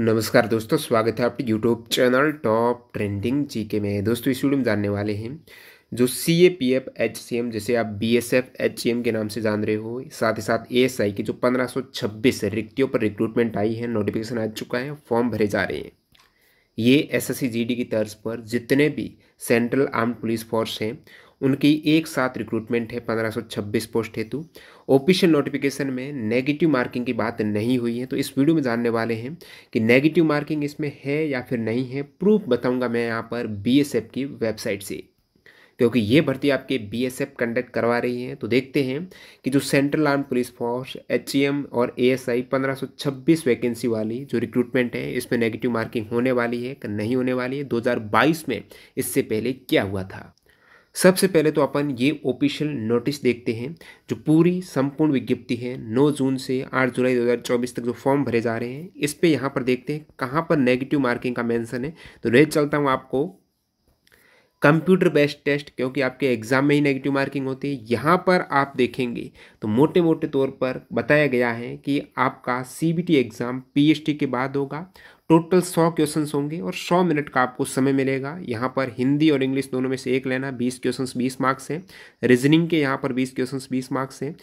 नमस्कार दोस्तों स्वागत है आपके YouTube channel top trending GK में दोस्तों इस वीडियो में जानने वाले हैं जो C A P F H C M जैसे आप B S F H C M के नाम से जान रहे हो साथ ही साथ ए एस आई की जो पंद्रह सौ छब्बीस रिक्तियों पर रिक्रूटमेंट आई है नोटिफिकेशन आ चुका है फॉर्म भरे जा रहे हैं ये S S C G D की तर्ज पर जितने भी सेंट्रल आर्म पुलिस फोर्स हैं उनकी एक साथ रिक्रूटमेंट है 1526 पोस्ट हेतु ऑफिशियल नोटिफिकेशन में नेगेटिव मार्किंग की बात नहीं हुई है तो इस वीडियो में जानने वाले हैं कि नेगेटिव मार्किंग इसमें है या फिर नहीं है प्रूफ बताऊंगा मैं यहाँ पर बीएसएफ की वेबसाइट से क्योंकि ये भर्ती आपके बीएसएफ कंडक्ट करवा रही है तो देखते हैं कि जो central arm police force H और ए एस वैकेंसी वाली जो रिक्रूटमेंट है इसमें नेगेटिव मार्किंग होने वाली है कि नहीं होने वाली है 2022 में इससे पहले क्या हुआ था सबसे पहले तो अपन ये ऑफिशियल नोटिस देखते हैं जो पूरी संपूर्ण विज्ञप्ति है 9 जून से 8 जुलाई 2024 तक जो फॉर्म भरे जा रहे हैं इस पे यहाँ पर देखते हैं कहाँ पर नेगेटिव मार्किंग का मेंशन है तो रेट चलता हूँ आपको कंप्यूटर बेस्ड टेस्ट क्योंकि आपके एग्ज़ाम में ही नेगेटिव मार्किंग होती है यहाँ पर आप देखेंगे तो मोटे मोटे तौर पर बताया गया है कि आपका सी एग्ज़ाम पी के बाद होगा टोटल सौ क्वेश्चन होंगे और सौ मिनट का आपको समय मिलेगा यहाँ पर हिंदी और इंग्लिश दोनों में से एक लेना बीस क्वेश्चन बीस मार्क्स हैं रीजनिंग के यहाँ पर बीस क्वेश्चन बीस मार्क्स हैं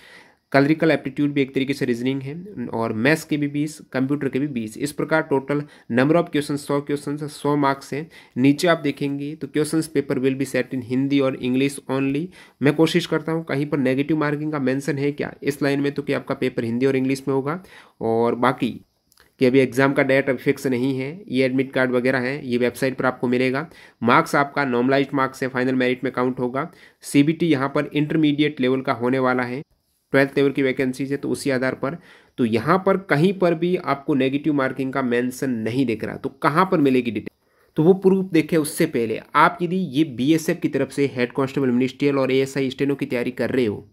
कलरिकल एप्टीट्यूड भी एक तरीके से रीजनिंग है और मैथ्स के भी बीस कंप्यूटर के भी बीस इस प्रकार टोटल नंबर ऑफ क्वेश्चन सौ क्वेश्चन सौ मार्क्स हैं नीचे आप देखेंगे तो question paper will be set in Hindi और इंग्लिश ओनली मैं कोशिश करता हूँ कहीं पर नेगेटिव मार्किंग का मेंशन है क्या इस लाइन में तो कि आपका पेपर हिंदी और इंग्लिश में होगा और बाकी कि अभी एग्ज़ाम का डेट अभी फिक्स नहीं है ये एडमिट कार्ड वगैरह हैं ये वेबसाइट पर आपको मिलेगा मार्क्स आपका नॉर्मलाइज मार्क्स है फाइनल मेरिट में काउंट होगा सी बी टी यहाँ पर इंटरमीडिएट लेवल का होने वाला है ट्वेल्थ लेवल की वैकेंसीज है तो उसी आधार पर तो यहाँ पर कहीं पर भी आपको नेगेटिव मार्किंग का मैंसन नहीं दिख रहा तो कहाँ पर मिलेगी डिटेल तो वो प्रूफ देखें उससे पहले आप यदि ये बीएसएफ की तरफ से हेड कांस्टेबल मिनिस्ट्रियल और एएसआई स्टेनो की तैयारी कर रहे हो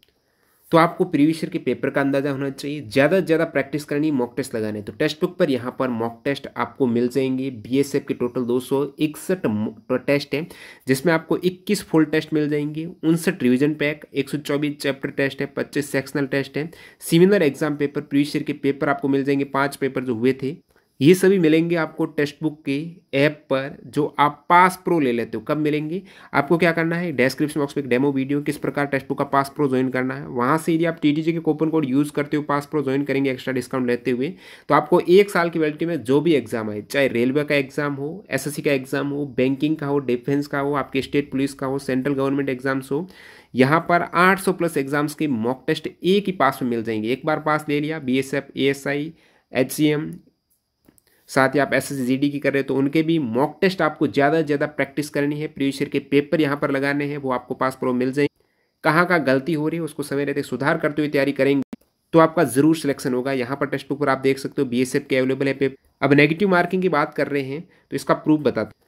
तो आपको प्रीवियस ईयर के पेपर का अंदाजा होना चाहिए ज़्यादा से ज़्यादा प्रैक्टिस करनी मॉक टेस्ट लगाने तो टेस्ट बुक पर यहाँ पर मॉक टेस्ट आपको मिल जाएंगे बीएसएफ के टोटल दो सौ इकसठ टेस्ट तो हैं जिसमें आपको 21 फुल टेस्ट मिल जाएंगे उनसठ रिविजन पैक 124 चैप्टर टेस्ट है पच्चीस सेक्शनल टेस्ट है similar exam paper previous year के पेपर आपको मिल जाएंगे पाँच पेपर जो हुए थे ये सभी मिलेंगे आपको टेक्स्ट बुक के ऐप पर जो आप पास प्रो ले लेते हो कब मिलेंगे आपको क्या करना है डिस्क्रिप्शन बॉक्स में एक डेमो वीडियो किस प्रकार टेक्स्ट बुक का पास प्रो ज्वाइन करना है वहाँ से यदि आप टी के कोपन कोड यूज़ करते हो पास प्रो ज्वाइन करेंगे एक्स्ट्रा डिस्काउंट लेते हुए तो आपको एक साल की वैलिटी में जो भी एग्जाम है चाहे रेलवे का एग्जाम हो एस का एग्जाम हो बैंकिंग का हो डिफेंस का हो आपके स्टेट पुलिस का हो सेंट्रल गवर्नमेंट एग्जाम्स हो यहाँ पर 800 प्लस एग्जाम्स के मॉक टेस्ट एक ही पास में मिल जाएंगे एक बार पास ले लिया B S F A S I H C M साथ ही आप एस एस की कर रहे हो तो उनके भी मॉक टेस्ट आपको ज़्यादा से ज़्यादा प्रैक्टिस करनी है प्रीवियस ईयर के पेपर यहाँ पर लगाने हैं वो आपको पास प्रो मिल जाएंगे कहाँ कहाँ गलती हो रही है उसको समय रहते सुधार करते हुए तैयारी करेंगे तो आपका जरूर सिलेक्शन होगा यहाँ पर टेस्ट बुक पर आप देख सकते हो बी के अवेलेबल है पेपर अब नेगेटिव मार्किंग की बात कर रहे हैं तो इसका प्रूफ बताते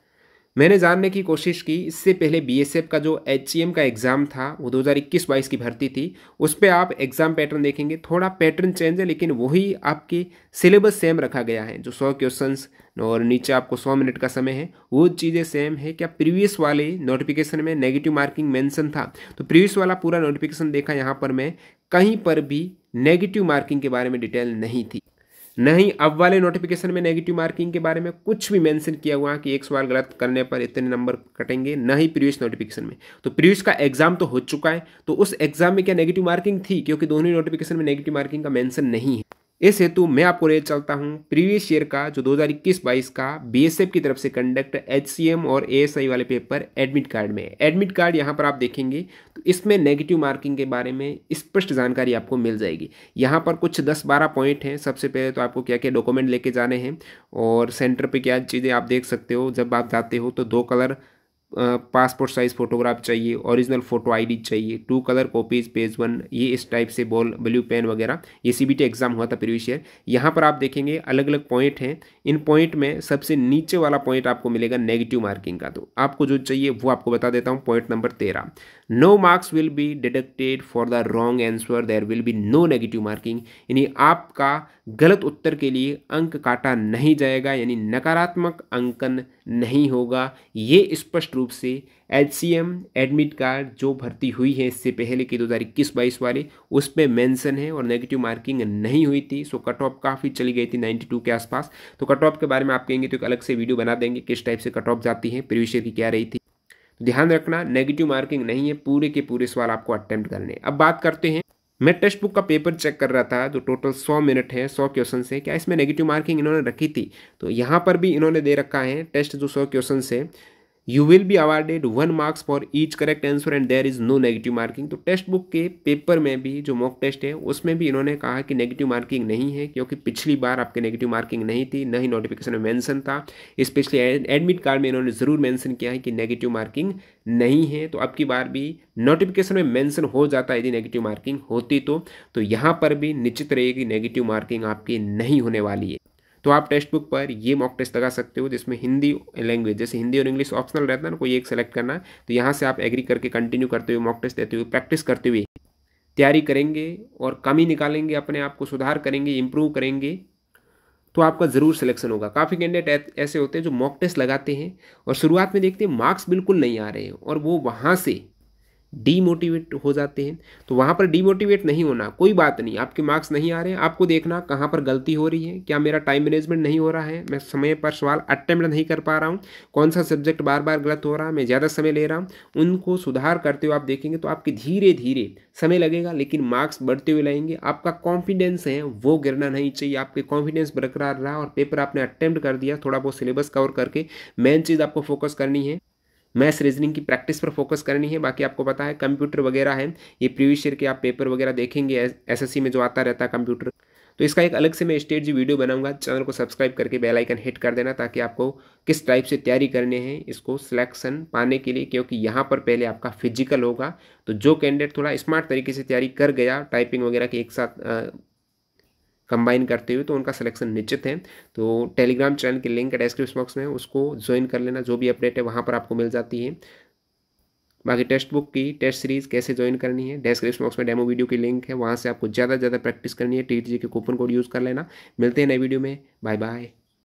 मैंने जानने की कोशिश की इससे पहले बीएसएफ का जो एच का एग्ज़ाम था वो 2021-22 की भर्ती थी उस पर आप एग्ज़ाम पैटर्न देखेंगे थोड़ा पैटर्न चेंज है लेकिन वही आपके सिलेबस सेम रखा गया है जो सौ क्वेश्चन और नीचे आपको सौ मिनट का समय है वो चीज़ें सेम है क्या प्रीवियस वाले नोटिफिकेशन में नेगेटिव मार्किंग मेंशन था तो प्रीवियस वाला पूरा नोटिफिकेशन देखा यहाँ पर मैं कहीं पर भी नेगेटिव मार्किंग के बारे में डिटेल नहीं थी नहीं अब वाले नोटिफिकेशन में नेगेटिव मार्किंग के बारे में कुछ भी मेंशन किया हुआ कि एक सवाल गलत करने पर इतने नंबर कटेंगे नहीं प्रीवियस नोटिफिकेशन में तो प्रीवियस का एग्जाम तो हो चुका है तो उस एग्जाम में क्या नेगेटिव मार्किंग थी क्योंकि दोनों नोटिफिकेशन में नेगेटिव मार्किंग का मेंशन नहीं है इस हेतु मैं आपको ले चलता हूं प्रीवियस ईयर का जो 2021-22 का बीएसएफ की तरफ से कंडक्ट एचसीएम और एएसआई वाले पेपर एडमिट कार्ड में एडमिट कार्ड यहां पर आप देखेंगे तो इसमें नेगेटिव मार्किंग के बारे में स्पष्ट जानकारी आपको मिल जाएगी यहां पर कुछ 10-12 पॉइंट हैं सबसे पहले तो आपको क्या क्या डॉक्यूमेंट लेके जाने हैं और सेंटर पर क्या चीज़ें आप देख सकते हो जब आप जाते हो तो दो कलर पासपोर्ट साइज़ फ़ोटोग्राफ चाहिए ओरिजिनल फ़ोटो आईडी चाहिए two colour copies page one ये इस टाइप से बॉल ब्लू पेन वगैरह ये टी एग्ज़ाम हुआ था प्रीवियस ईयर यहाँ पर आप देखेंगे अलग अलग पॉइंट हैं इन पॉइंट में सबसे नीचे वाला पॉइंट आपको मिलेगा नेगेटिव मार्किंग का तो आपको जो चाहिए वो आपको बता देता हूँ पॉइंट नंबर तेरह no marks will be deducted for the wrong answer there will be no negative marking यानी आपका गलत उत्तर के लिए अंक काटा नहीं जाएगा यानी नकारात्मक अंकन नहीं होगा ये स्पष्ट रूप से एच एडमिट कार्ड जो भर्ती हुई है इससे पहले के दो हज़ार इक्कीस बाईस वाले उस पर मैंसन है और नेगेटिव मार्किंग नहीं हुई थी सो कट ऑफ काफ़ी चली गई थी नाइन्टी टू के आसपास तो कट ऑफ के बारे में आप कहेंगे तो एक अलग से वीडियो बना देंगे किस टाइप से कट ऑफ जाती है प्रीवियस की क्या रही थी तो ध्यान रखना नेगेटिव मार्किंग नहीं है पूरे के पूरे सवाल आपको अटैम्प्ट करने अब बात करते हैं मैं टेक्स्ट बुक का पेपर चेक कर रहा था जो टोटल सौ मिनट है सौ क्वेश्चन से क्या इसमें नेगेटिव मार्किंग इन्होंने रखी थी तो यहाँ पर भी इन्होंने दे रखा है टेस्ट जो सौ क्वेश्चन है you will be awarded one marks for each correct answer and there is no negative marking तो टेक्स्ट बुक के पेपर में भी जो मॉक टेस्ट है उसमें भी इन्होंने कहा कि नेगेटिव मार्किंग नहीं है क्योंकि पिछली बार आपके नेगेटिव मार्किंग नहीं थी न ही नोटिफिकेशन में मैंसन था स्पेशली एडमिट कार्ड में इन्होंने ज़रूर मैंशन किया है कि नेगेटिव मार्किंग नहीं है तो अब की बार भी नोटिफिकेशन में मैंसन हो जाता है यदि नेगेटिव मार्किंग होती तो, तो यहाँ पर भी निश्चित रहेगी नेगेटिव मार्किंग आपकी नहीं होने वाली है तो आप टेक्स्ट बुक पर ये मॉक टेस्ट लगा सकते हो जिसमें हिंदी लैंग्वेज जैसे हिंदी और इंग्लिश ऑप्शनल रहता है ना कोई एक सेलेक्ट करना है तो यहाँ से आप एग्री करके कंटिन्यू करते हुए मॉक टेस्ट देते हुए प्रैक्टिस करते हुए तैयारी करेंगे और कमी निकालेंगे अपने आप को सुधार करेंगे इम्प्रूव करेंगे तो आपका ज़रूर सिलेक्शन होगा काफ़ी कैंडिडेट ऐसे होते हैं जो मॉक टेस्ट लगाते हैं और शुरुआत में देखते हैं मार्क्स बिल्कुल नहीं आ रहे हैं और वो वहाँ से डीमोटिवेट हो जाते हैं तो वहाँ पर डीमोटिवेट नहीं होना कोई बात नहीं आपके मार्क्स नहीं आ रहे हैं आपको देखना कहाँ पर गलती हो रही है क्या मेरा टाइम मैनेजमेंट नहीं हो रहा है मैं समय पर सवाल अटैम्प्ट नहीं कर पा रहा हूँ कौन सा सब्जेक्ट बार बार गलत हो रहा है मैं ज़्यादा समय ले रहा हूँ उनको सुधार करते हुए आप देखेंगे तो आपके धीरे धीरे समय लगेगा लेकिन मार्क्स बढ़ते हुए लाएंगे आपका कॉन्फिडेंस है वो गिरना नहीं चाहिए आपके कॉन्फिडेंस बरकरार रहा और पेपर आपने अटैम्प्ट कर दिया थोड़ा बहुत सिलेबस कवर करके मेन चीज़ आपको फोकस करनी है मैथ्स रीजनिंग की प्रैक्टिस पर फोकस करनी है बाकी आपको पता है कंप्यूटर वगैरह है ये प्रीवियस ईयर के आप पेपर वगैरह देखेंगे एसएससी में जो आता रहता है कंप्यूटर तो इसका एक अलग से मैं स्टेट जी वीडियो बनाऊंगा चैनल को सब्सक्राइब करके बेल आइकन हिट कर देना ताकि आपको किस टाइप से तैयारी करनी है इसको सिलेक्शन पाने के लिए क्योंकि यहाँ पर पहले आपका फिजिकल होगा तो जो कैंडिडेट थोड़ा स्मार्ट तरीके से तैयारी कर गया टाइपिंग वगैरह के एक साथ आ, कंबाइन करते हुए तो उनका सिलेक्शन निश्चित है तो टेलीग्राम चैनल की लिंक डिस्क्रिप्शन बॉक्स में उसको ज्वाइन कर लेना जो भी अपडेट है वहाँ पर आपको मिल जाती है बाकी टेस्ट बुक की टेस्ट सीरीज़ कैसे ज्वाइन करनी है डिस्क्रिप्शन बॉक्स में डेमो वीडियो की लिंक है वहाँ से आपको ज़्यादा से ज़्यादा प्रैक्टिस करनी है टी के कूपन कोड यूज़ कर लेना मिलते हैं नए वीडियो में बाय बाय